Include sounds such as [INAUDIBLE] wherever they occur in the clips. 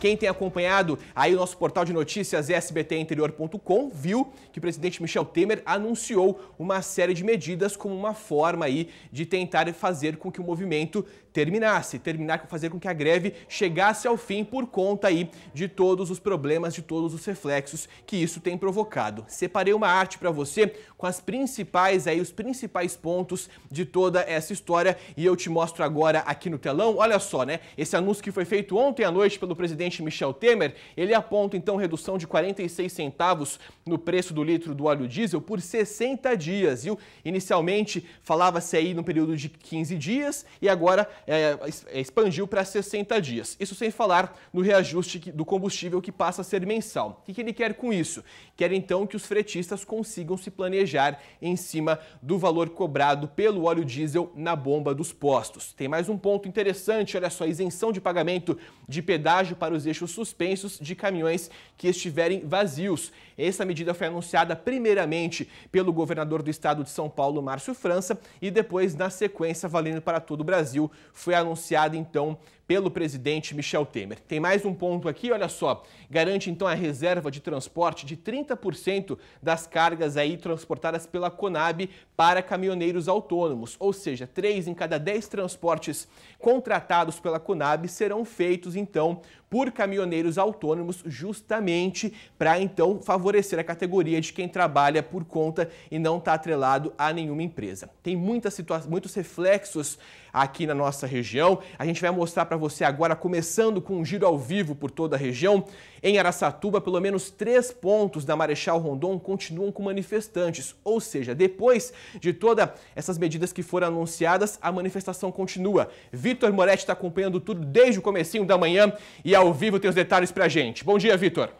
Quem tem acompanhado aí o nosso portal de notícias sbtinterior.com viu que o presidente Michel Temer anunciou uma série de medidas como uma forma aí de tentar fazer com que o movimento terminasse, terminar com fazer com que a greve chegasse ao fim por conta aí de todos os problemas, de todos os reflexos que isso tem provocado. Separei uma arte para você com as principais aí os principais pontos de toda essa história e eu te mostro agora aqui no telão. Olha só, né? Esse anúncio que foi feito ontem à noite pelo presidente presidente Michel Temer. Ele aponta então redução de 46 centavos no preço do litro do óleo diesel por 60 dias, viu? Inicialmente falava-se aí no período de 15 dias e agora é, é expandiu para 60 dias. Isso sem falar no reajuste do combustível que passa a ser mensal. O que ele quer com isso? Quer então que os fretistas consigam se planejar em cima do valor cobrado pelo óleo diesel na bomba dos postos. Tem mais um ponto interessante, olha só, isenção de pagamento de pedágio para os os eixos suspensos de caminhões que estiverem vazios. Essa medida foi anunciada primeiramente pelo governador do estado de São Paulo, Márcio França, e depois, na sequência, valendo para todo o Brasil, foi anunciada então pelo presidente Michel Temer. Tem mais um ponto aqui, olha só. Garante então a reserva de transporte de 30% das cargas aí transportadas pela Conab para caminhoneiros autônomos, ou seja, 3 em cada 10 transportes contratados pela Conab serão feitos então por caminhoneiros autônomos justamente para então favorecer a categoria de quem trabalha por conta e não está atrelado a nenhuma empresa. Tem muitas muitos reflexos aqui na nossa região. A gente vai mostrar para você agora, começando com um giro ao vivo por toda a região. Em Araçatuba, pelo menos três pontos da Marechal Rondon continuam com manifestantes, ou seja, depois de todas essas medidas que foram anunciadas, a manifestação continua. Vitor Moretti está acompanhando tudo desde o comecinho da manhã e ao vivo tem os detalhes para gente. Bom dia, Vitor.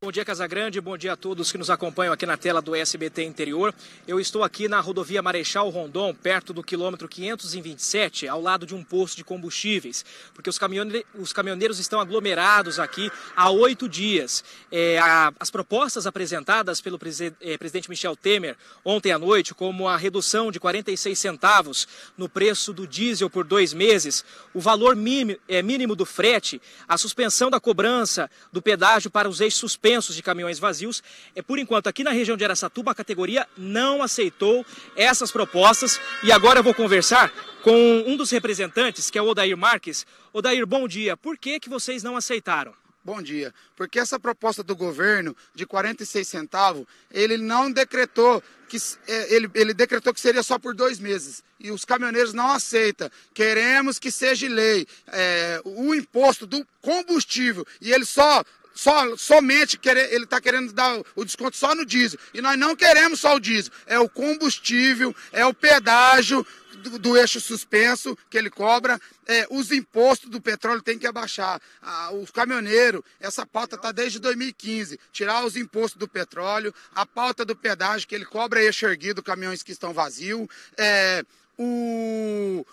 Bom dia, Casagrande. Bom dia a todos que nos acompanham aqui na tela do SBT Interior. Eu estou aqui na rodovia Marechal Rondon, perto do quilômetro 527, ao lado de um posto de combustíveis, porque os, caminhone... os caminhoneiros estão aglomerados aqui há oito dias. É, a... As propostas apresentadas pelo é, presidente Michel Temer ontem à noite, como a redução de 46 centavos no preço do diesel por dois meses, o valor mínimo, é, mínimo do frete, a suspensão da cobrança do pedágio para os eixos suspensos suspensos de caminhões vazios. É por enquanto aqui na região de Aracatuba a categoria não aceitou essas propostas e agora eu vou conversar com um dos representantes, que é o Odair Marques. Odair, bom dia. Por que que vocês não aceitaram? Bom dia. Porque essa proposta do governo de 46 centavos, ele não decretou que é, ele, ele decretou que seria só por dois meses e os caminhoneiros não aceitam. Queremos que seja lei é, o imposto do combustível e ele só só, somente querer, ele está querendo dar o desconto só no diesel. E nós não queremos só o diesel, é o combustível, é o pedágio do, do eixo suspenso que ele cobra, é, os impostos do petróleo tem que abaixar. Ah, o caminhoneiro, essa pauta está desde 2015, tirar os impostos do petróleo, a pauta do pedágio que ele cobra é eixo erguido, caminhões que estão vazios, é, o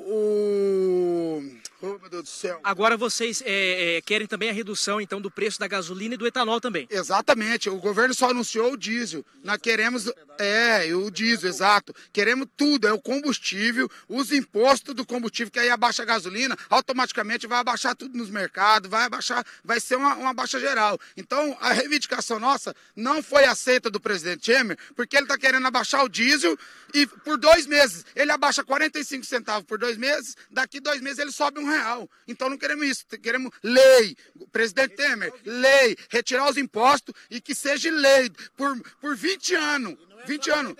o... Oh, meu Deus do céu. Agora vocês é, é, querem também a redução, então, do preço da gasolina e do etanol também. Exatamente. O governo só anunciou o diesel. Nós queremos... É, o diesel, exato. Queremos tudo. É o combustível, os impostos do combustível, que aí abaixa a gasolina, automaticamente vai abaixar tudo nos mercados, vai abaixar... Vai ser uma, uma baixa geral. Então, a reivindicação nossa não foi aceita do presidente Temer, porque ele está querendo abaixar o diesel e por dois meses. Ele abaixa 45 centavos por dois dois meses, daqui dois meses ele sobe um real. Então não queremos isso, queremos lei. Presidente Temer, lei, retirar os impostos e que seja lei por, por 20 anos. 20 anos.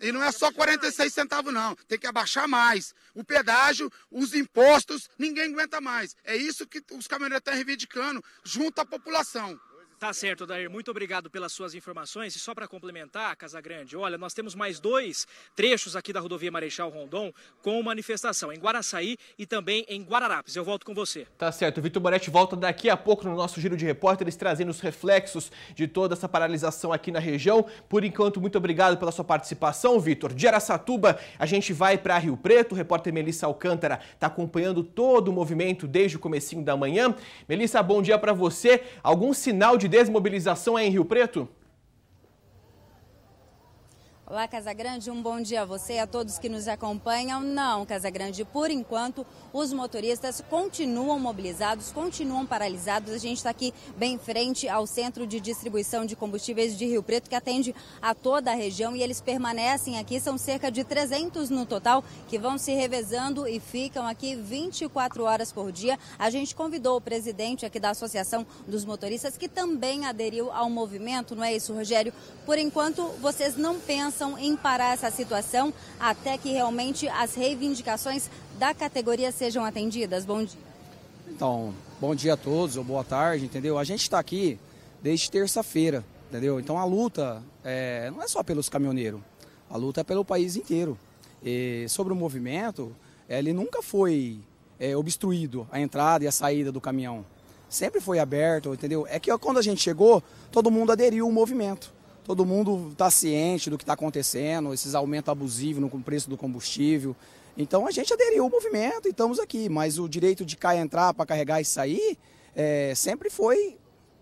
E não é só 46 é é centavos, não. Tem que abaixar mais. O pedágio, os impostos, ninguém aguenta mais. É isso que os caminhoneiros estão reivindicando junto à população. Tá certo, Dair. Muito obrigado pelas suas informações. E só para complementar, Casa Grande. olha, nós temos mais dois trechos aqui da rodovia Marechal Rondon com manifestação em Guaraçaí e também em Guararapes. Eu volto com você. Tá certo. Vitor Moretti volta daqui a pouco no nosso giro de repórteres, trazendo os reflexos de toda essa paralisação aqui na região. Por enquanto, muito obrigado pela sua participação, Vitor. De Aracatuba, a gente vai para Rio Preto. O repórter Melissa Alcântara está acompanhando todo o movimento desde o comecinho da manhã. Melissa, bom dia para você. Algum sinal de desmobilização é em Rio Preto? Olá, Casa Grande. um bom dia a você e a todos que nos acompanham. Não, Casa Grande. por enquanto os motoristas continuam mobilizados, continuam paralisados. A gente está aqui bem frente ao centro de distribuição de combustíveis de Rio Preto, que atende a toda a região e eles permanecem aqui. São cerca de 300 no total que vão se revezando e ficam aqui 24 horas por dia. A gente convidou o presidente aqui da Associação dos Motoristas, que também aderiu ao movimento, não é isso, Rogério? Por enquanto, vocês não pensam pensam em parar essa situação até que realmente as reivindicações da categoria sejam atendidas? Bom dia. Então, bom dia a todos, ou boa tarde, entendeu? A gente está aqui desde terça-feira, entendeu? Então a luta é, não é só pelos caminhoneiros, a luta é pelo país inteiro. E sobre o movimento, ele nunca foi é, obstruído a entrada e a saída do caminhão. Sempre foi aberto, entendeu? É que quando a gente chegou, todo mundo aderiu ao movimento todo mundo está ciente do que está acontecendo, esses aumentos abusivos no preço do combustível. Então a gente aderiu ao movimento e estamos aqui, mas o direito de cá entrar para carregar e sair é, sempre foi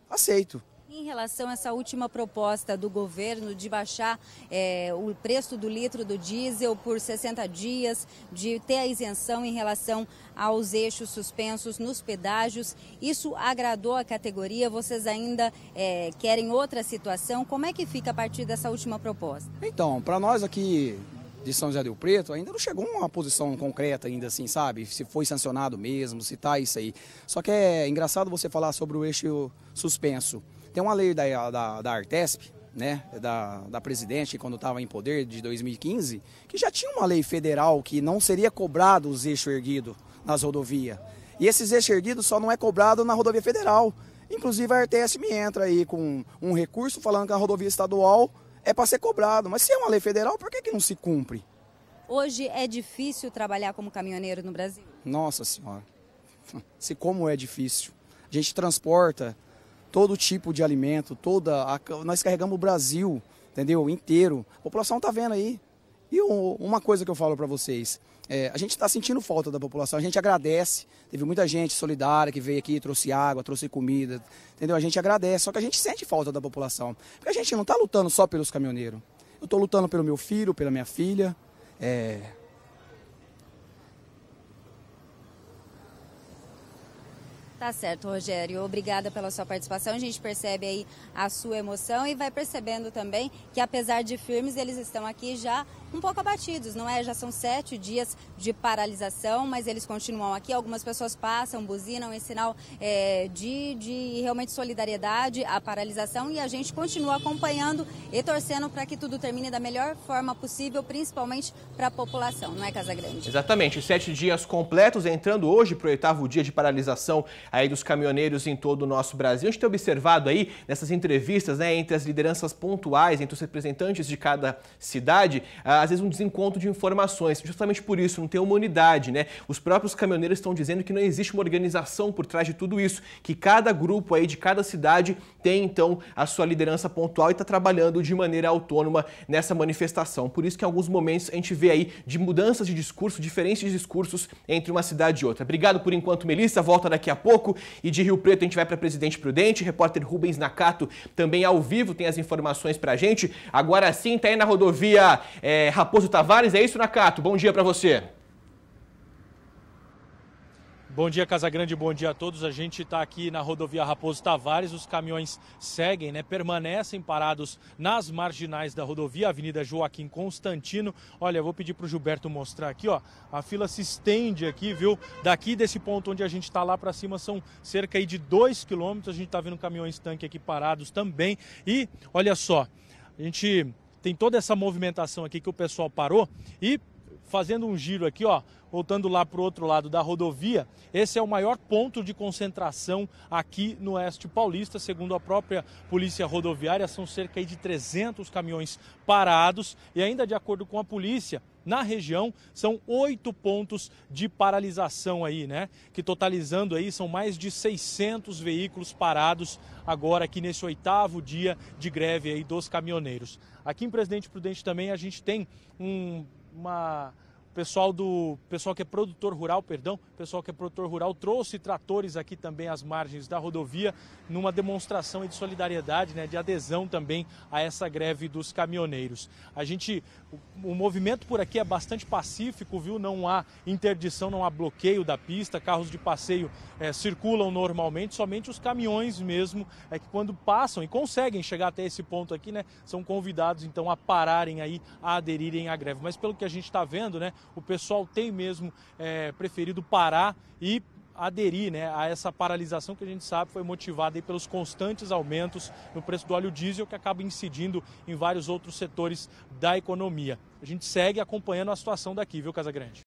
aceito. Em relação a essa última proposta do governo de baixar é, o preço do litro do diesel por 60 dias, de ter a isenção em relação aos eixos suspensos nos pedágios, isso agradou a categoria? Vocês ainda é, querem outra situação? Como é que fica a partir dessa última proposta? Então, para nós aqui de São José do Preto, ainda não chegou uma posição concreta ainda assim, sabe? Se foi sancionado mesmo, se tá isso aí. Só que é engraçado você falar sobre o eixo suspenso. Tem uma lei da, da, da Artesp, né, da, da presidente, quando estava em poder, de 2015, que já tinha uma lei federal que não seria cobrado os eixos erguidos nas rodovias. E esses eixos erguidos só não é cobrado na rodovia federal. Inclusive a RTS me entra aí com um recurso falando que a rodovia estadual é para ser cobrado. Mas se é uma lei federal, por que, que não se cumpre? Hoje é difícil trabalhar como caminhoneiro no Brasil? Nossa Senhora, [LAUGHS] se como é difícil. A gente transporta todo tipo de alimento, toda a, nós carregamos o Brasil, entendeu? Inteiro. A população está vendo aí. E uma coisa que eu falo para vocês, é, a gente está sentindo falta da população, a gente agradece. Teve muita gente solidária que veio aqui, trouxe água, trouxe comida, entendeu? A gente agradece, só que a gente sente falta da população. Porque a gente não está lutando só pelos caminhoneiros. Eu estou lutando pelo meu filho, pela minha filha, é, Tá certo, Rogério. Obrigada pela sua participação. A gente percebe aí a sua emoção e vai percebendo também que, apesar de firmes, eles estão aqui já um pouco abatidos, não é? Já são sete dias de paralisação, mas eles continuam aqui. Algumas pessoas passam, buzinam em é sinal é, de, de realmente solidariedade à paralisação e a gente continua acompanhando e torcendo para que tudo termine da melhor forma possível, principalmente para a população, não é, Casa Grande? Exatamente. Sete dias completos, entrando hoje para o oitavo dia de paralisação aí dos caminhoneiros em todo o nosso Brasil. A gente tem observado aí nessas entrevistas, né, entre as lideranças pontuais, entre os representantes de cada cidade, a ah, às vezes, um desencontro de informações. Justamente por isso, não tem uma unidade, né? Os próprios caminhoneiros estão dizendo que não existe uma organização por trás de tudo isso, que cada grupo aí de cada cidade tem, então, a sua liderança pontual e está trabalhando de maneira autônoma nessa manifestação. Por isso que em alguns momentos a gente vê aí de mudanças de discurso, diferenças de discursos entre uma cidade e outra. Obrigado por enquanto, Melissa. Volta daqui a pouco. E de Rio Preto a gente vai para Presidente Prudente. Repórter Rubens Nakato também ao vivo tem as informações para a gente. Agora sim, tá aí na rodovia é, Raposo Tavares. É isso, Nakato? Bom dia para você. Bom dia, Casagrande, bom dia a todos. A gente está aqui na rodovia Raposo Tavares. Os caminhões seguem, né? Permanecem parados nas marginais da rodovia, Avenida Joaquim Constantino. Olha, vou pedir para o Gilberto mostrar aqui, ó. A fila se estende aqui, viu? Daqui desse ponto onde a gente está lá para cima são cerca de 2 quilômetros. A gente está vendo caminhões tanque aqui parados também. E olha só, a gente tem toda essa movimentação aqui que o pessoal parou e fazendo um giro aqui, ó, voltando lá para o outro lado da rodovia, esse é o maior ponto de concentração aqui no Oeste Paulista, segundo a própria Polícia Rodoviária, são cerca de 300 caminhões parados e ainda de acordo com a polícia, na região são oito pontos de paralisação aí, né? Que totalizando aí são mais de 600 veículos parados agora aqui nesse oitavo dia de greve aí dos caminhoneiros. Aqui em Presidente Prudente também a gente tem um uma pessoal do pessoal que é produtor rural, perdão, pessoal que é produtor rural trouxe tratores aqui também às margens da rodovia numa demonstração de solidariedade, né, de adesão também a essa greve dos caminhoneiros. A gente o, o movimento por aqui é bastante pacífico, viu? Não há interdição, não há bloqueio da pista, carros de passeio é, circulam normalmente, somente os caminhões mesmo é que quando passam e conseguem chegar até esse ponto aqui, né, são convidados então a pararem aí, a aderirem à greve. Mas pelo que a gente está vendo, né, o pessoal tem mesmo é, preferido parar e aderir né, a essa paralisação que a gente sabe foi motivada pelos constantes aumentos no preço do óleo diesel que acaba incidindo em vários outros setores da economia. A gente segue acompanhando a situação daqui, viu, Casagrande?